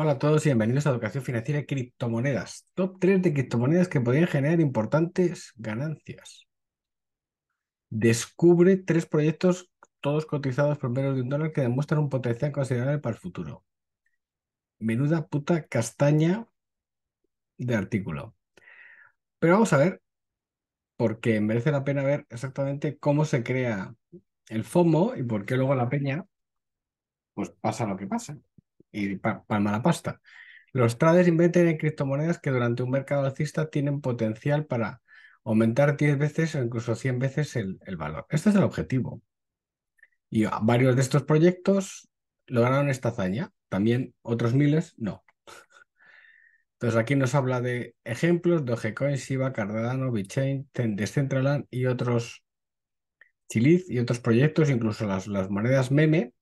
Hola a todos y bienvenidos a Educación Financiera y Criptomonedas. Top 3 de criptomonedas que podrían generar importantes ganancias. Descubre tres proyectos, todos cotizados por menos de un dólar, que demuestran un potencial considerable para el futuro. Menuda puta castaña de artículo. Pero vamos a ver, porque merece la pena ver exactamente cómo se crea el FOMO y por qué luego la peña pues pasa lo que pasa y palma la pasta. Los traders invierten en criptomonedas que durante un mercado alcista tienen potencial para aumentar 10 veces o incluso 100 veces el, valor. Este es el objetivo. Y varios de estos proyectos lograron esta hazaña. También otros miles no. Entonces aquí nos habla de ejemplos, Dogecoin, Shiba, Cardano, BitChain, Decentraland y otros Chiliz y otros proyectos, incluso las, las monedas meme,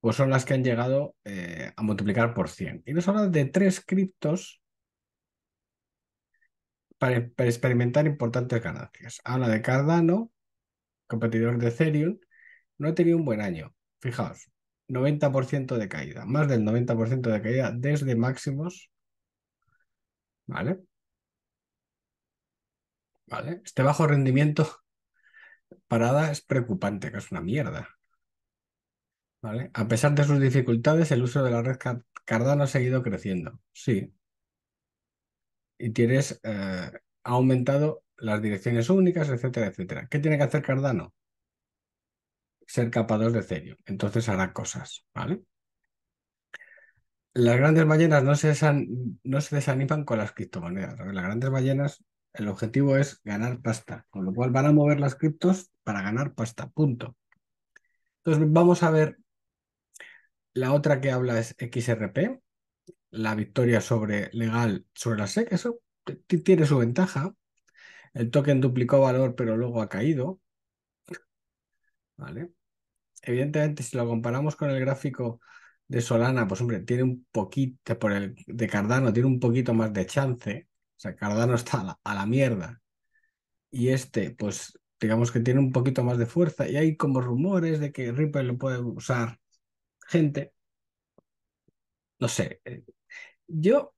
pues son las que han llegado eh, a multiplicar por 100. Y nos habla de tres criptos para, experimentar importantes ganancias. Habla de Cardano, competidor de Ethereum, no ha tenido un buen año. Fijaos, 90% de caída, más del 90% de caída desde máximos. ¿Vale? ¿Vale? Este bajo rendimiento parada es preocupante, que es una mierda. A pesar de sus dificultades, el uso de la red Cardano ha seguido creciendo. Sí, y tienes, eh, ha aumentado las direcciones únicas, etcétera, etcétera. ¿Qué tiene que hacer Cardano? Ser capaz de serio. Entonces hará cosas, ¿vale? Las grandes ballenas no se, no se desaniman con las criptomonedas. Las grandes ballenas, el objetivo es ganar pasta, con lo cual van a mover las criptos para ganar pasta, punto. Entonces vamos a ver la otra que habla es XRP, la victoria sobre legal sobre la SEC, eso tiene su ventaja. El token duplicó valor, pero luego ha caído. ¿Vale? Evidentemente, si lo comparamos con el gráfico de Solana, pues hombre, tiene un poquito, por el de Cardano, tiene un poquito más de chance. O sea, Cardano está a la, mierda. Y este, pues digamos que tiene un poquito más de fuerza. Y hay como rumores de que Ripple lo puede usar gente, no sé, eh, yo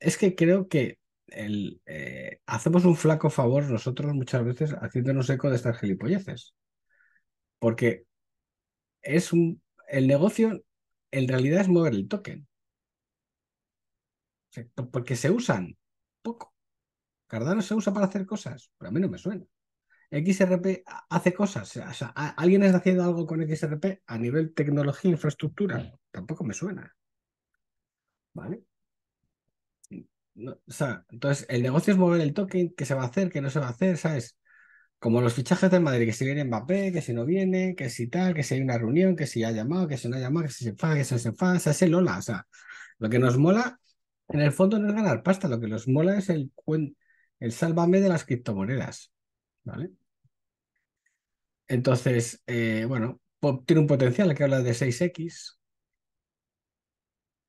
es que creo que eh, hacemos un flaco favor nosotros muchas veces haciéndonos eco de estas gilipolleces. Porque es un, el negocio en realidad es mover el token. Porque se usan poco. Cardano se usa para hacer cosas, pero a mí no me suena. XRP hace cosas. sea, ¿alguien está haciendo algo con XRP a nivel tecnología e infraestructura? Tampoco me suena. ¿Vale? o sea, entonces el negocio es mover el token, que se va a hacer, que no se va a hacer, ¿sabes? Como los fichajes de Madrid, que si viene Mbappé, que si no viene, que si tal, que si hay una reunión, que si ha llamado, que si no ha llamado, que si se enfada, que si se enfada, o sea, es el o sea, lo que nos mola en el fondo no es ganar pasta, lo que nos mola es el, el sálvame de las criptomonedas, ¿vale? Entonces, eh, bueno, tiene un potencial que habla de 6x.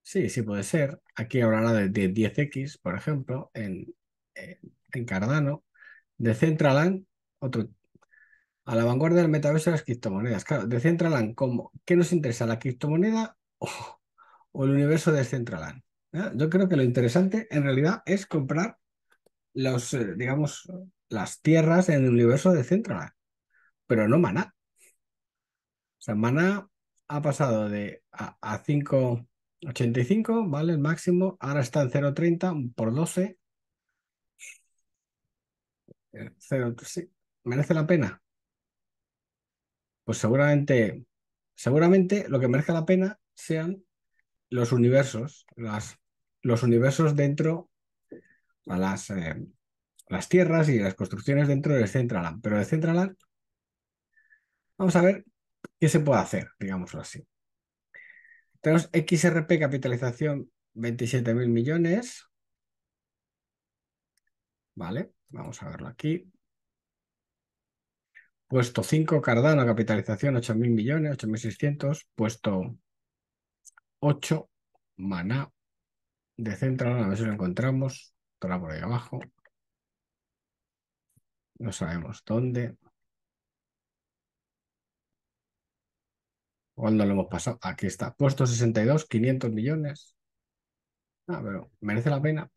Sí, sí puede ser. Aquí hablará de 10x, por ejemplo, en, eh, en Cardano. De Centraland, otro. A la vanguardia del metaverso de las criptomonedas. Claro, de Centraland, ¿qué nos interesa? ¿La criptomoneda o el universo de Centraland? ¿Eh? Yo creo que lo interesante en realidad es comprar los, digamos, las tierras en el universo de Centraland pero no Maná. O sea, Maná ha pasado de a, 5,85, ¿vale? El máximo. Ahora está en 0,30 por 12. Eh, ¿Merece la pena? Pues seguramente, seguramente lo que merece la pena sean los universos, las, los universos dentro, a las, eh, las tierras y las construcciones dentro de central, Pero de Centraland Vamos a ver qué se puede hacer, digámoslo así. Tenemos XRP capitalización 27.000 millones. Vale, vamos a verlo aquí. Puesto 5 Cardano, capitalización 8.000 millones, 8.600. Puesto 8 Maná de Central, a ver si lo encontramos. Estará por ahí abajo. No sabemos dónde. ¿Cuándo lo hemos pasado? Aquí está. Puesto 62, 500 millones. Ah, pero merece la pena.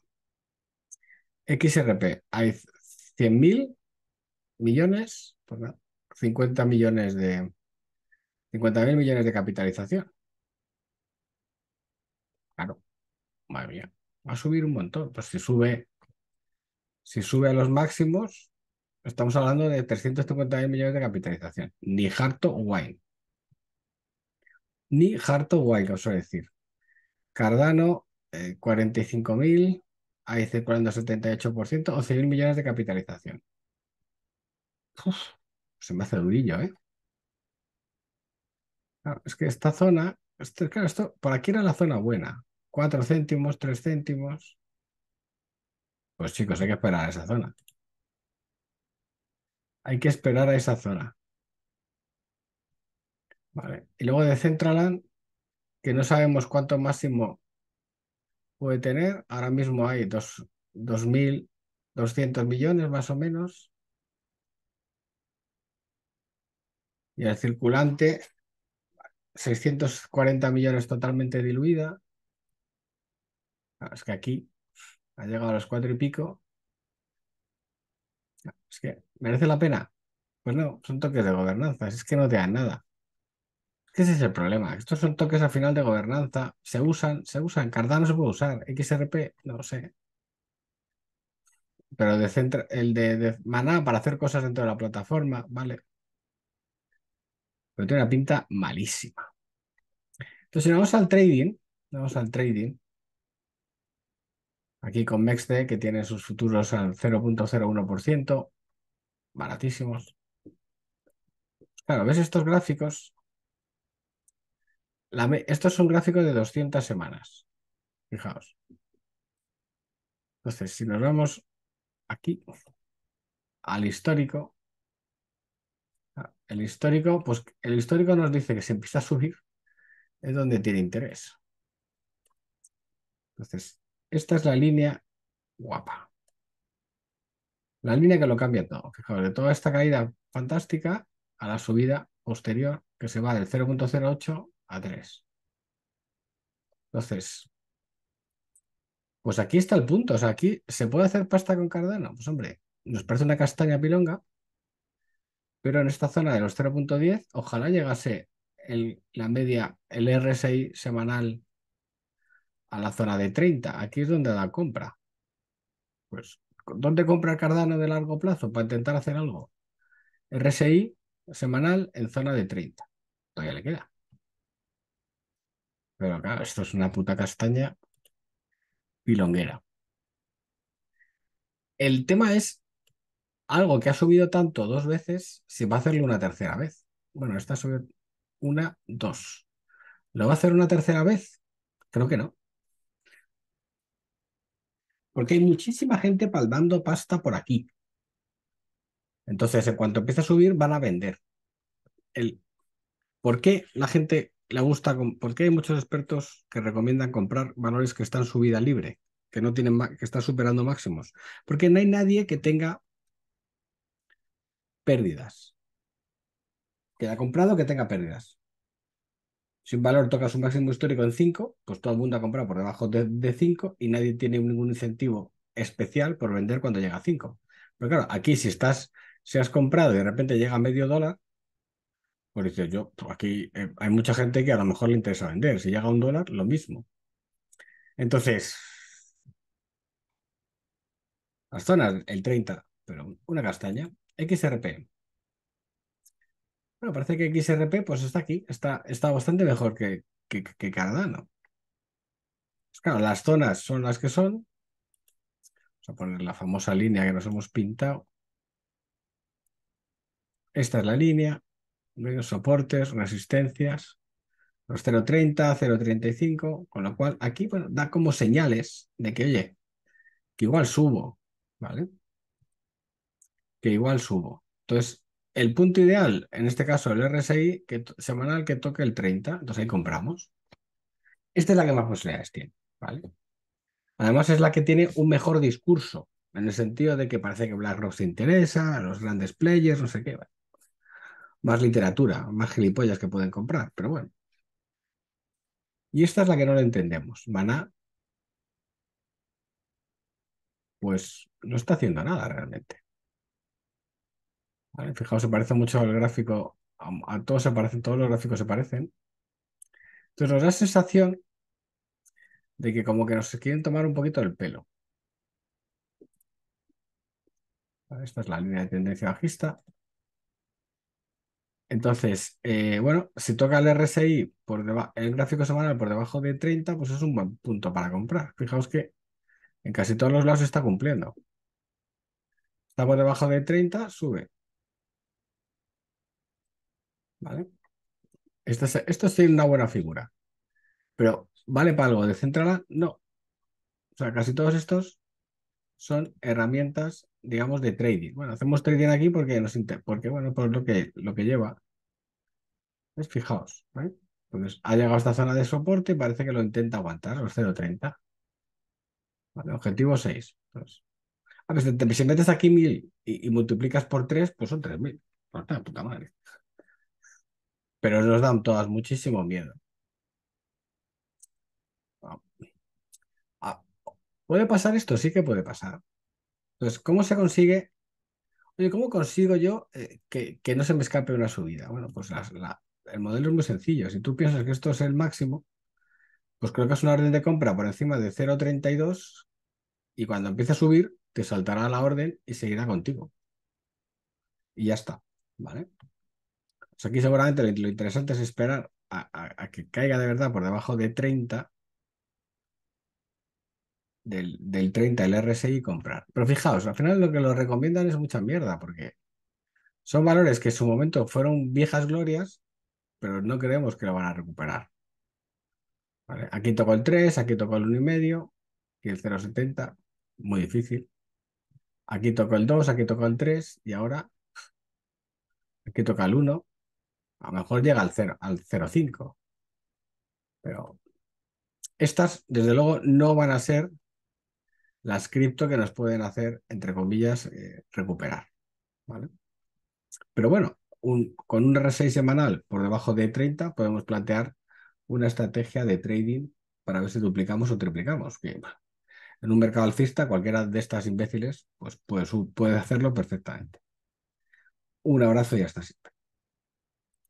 XRP, hay 100.000 millones, 50 pues millones de 50.000 millones de capitalización. Claro, madre mía, va a subir un montón. Pues si sube, si sube a los máximos, estamos hablando de 350.000 millones de capitalización. Ni harto wine ni Harto Wild, os voy decir. Cardano, 45.000, ahí circulando 78%, 11.000 millones de capitalización. se me hace durillo, ¿eh? es que esta zona, este, claro, esto, por aquí era la zona buena. 4 céntimos, 3 céntimos. Pues chicos, hay que esperar a esa zona. Hay que esperar a esa zona. Vale. Y luego de Centraland, que no sabemos cuánto máximo puede tener. Ahora mismo hay 2.200 millones más o menos. Y el circulante, 640 millones totalmente diluida. Ah, es que aquí ha llegado a los cuatro y pico. Ah, es que merece la pena. Pues no, son toques de gobernanza, es que no te dan nada. ¿Qué es el problema. Estos son toques al final de gobernanza. Se usan, se usan. Cardano se puede usar. XRP, no lo sé. Pero el de, Maná para hacer cosas dentro de la plataforma, ¿vale? Pero tiene una pinta malísima. Entonces, si nos vamos al trading, vamos al trading. Aquí con Mexte, que tiene sus futuros al 0.01%, baratísimos. Claro, ¿ves estos gráficos? esto es un gráfico de 200 semanas. Fijaos. Entonces, si nos vamos aquí al histórico, ah, el histórico, pues el histórico nos dice que se empieza a subir, es donde tiene interés. Entonces, esta es la línea guapa. La línea que lo cambia todo. Fijaos, de toda esta caída fantástica a la subida posterior, que se va del 0.08 3. Entonces, pues aquí está el punto. O sea, aquí se puede hacer pasta con Cardano. Pues hombre, nos parece una castaña pilonga, pero en esta zona de los 0.10, ojalá llegase la media, el RSI semanal a la zona de 30. Aquí es donde da compra. Pues, ¿dónde compra Cardano de largo plazo para intentar hacer algo? RSI semanal en zona de 30. Todavía le queda. Pero acá, esto es una puta castaña pilonguera. El tema es algo que ha subido tanto dos veces, si va a hacerlo una tercera vez. Bueno, esta sube una, dos. ¿Lo va a hacer una tercera vez? Creo que no. Porque hay muchísima gente palmando pasta por aquí. Entonces, en cuanto empiece a subir, van a vender. El... ¿Por qué la gente le gusta, porque hay muchos expertos que recomiendan comprar valores que están subida libre, que no tienen, que están superando máximos, porque no hay nadie que tenga pérdidas, que haya comprado que tenga pérdidas. Si un valor toca su máximo histórico en 5, pues todo el mundo ha comprado por debajo de 5 y nadie tiene ningún incentivo especial por vender cuando llega a 5. Pero claro, aquí si estás, si has comprado y de repente llega a medio dólar, porque yo, pues, aquí eh, hay mucha gente que a lo mejor le interesa vender. Si llega a un dólar, lo mismo. Entonces, las zonas, el 30, pero una castaña. XRP. Bueno, parece que XRP pues está aquí, está, está bastante mejor que, que, que Cardano. Pues claro, las zonas son las que son. Vamos a poner la famosa línea que nos hemos pintado. Esta es la línea soportes, resistencias, los 0.30, 0.35, con lo cual aquí da como señales de que, oye, que igual subo, ¿vale? Que igual subo. Entonces, el punto ideal, en este caso el RSI que semanal que toque el 30, entonces ahí compramos. Esta es la que más posibilidades tiene, ¿vale? Además es la que tiene un mejor discurso, en el sentido de que parece que BlackRock se interesa, los grandes players, no sé qué. ¿vale? más literatura, más gilipollas que pueden comprar, pero bueno. Y esta es la que no la entendemos. Maná, pues no está haciendo nada realmente. Fijaos, se parece mucho al gráfico, a, todos se parecen, todos los gráficos se parecen. Entonces nos da sensación de que como que nos quieren tomar un poquito del pelo. Esta es la línea de tendencia bajista. Entonces, eh, bueno, si toca el RSI por el gráfico semanal por debajo de 30, pues es un buen punto para comprar. Fijaos que en casi todos los lados está cumpliendo. Está por debajo de 30, sube. ¿Vale? Esto sí es una buena figura. Pero, ¿vale para algo de central? No. O sea, casi todos estos son herramientas digamos, de trading. Bueno, hacemos trading aquí porque nos inter... porque bueno, por pues lo que, lo que lleva. es Fijaos, Entonces, ha llegado a esta zona de soporte y parece que lo intenta aguantar, los 0.30. objetivo 6. Entonces, si, metes aquí 1000 y, multiplicas por 3, pues son 3000. Pues Pero nos dan todas muchísimo miedo. Ah, ¿Puede pasar esto? Sí que puede pasar. Pues, ¿cómo se consigue? Oye, ¿cómo consigo yo eh, que, que, no se me escape una subida? Bueno, pues el modelo es muy sencillo. Si tú piensas que esto es el máximo, pues colocas una orden de compra por encima de 0.32 y cuando empiece a subir, te saltará la orden y seguirá contigo. Y ya está, ¿vale? Pues aquí seguramente lo, interesante es esperar a, a, que caiga de verdad por debajo de 30 del, 30, el RSI, comprar. Pero fijaos, al final lo que lo recomiendan es mucha mierda, porque son valores que en su momento fueron viejas glorias, pero no creemos que lo van a recuperar. Aquí tocó el 3, aquí tocó el 1,5 y el 0,70, muy difícil. Aquí tocó el 2, aquí tocó el 3 y ahora aquí toca el 1. A lo mejor llega al 0, al 0,5. Pero estas, desde luego, no van a ser las cripto que nos pueden hacer, entre comillas, eh, recuperar. ¿vale? Pero bueno, con un R6 semanal por debajo de 30 podemos plantear una estrategia de trading para ver si duplicamos o triplicamos. en un mercado alcista, cualquiera de estas imbéciles pues, puede hacerlo perfectamente. Un abrazo y hasta siempre.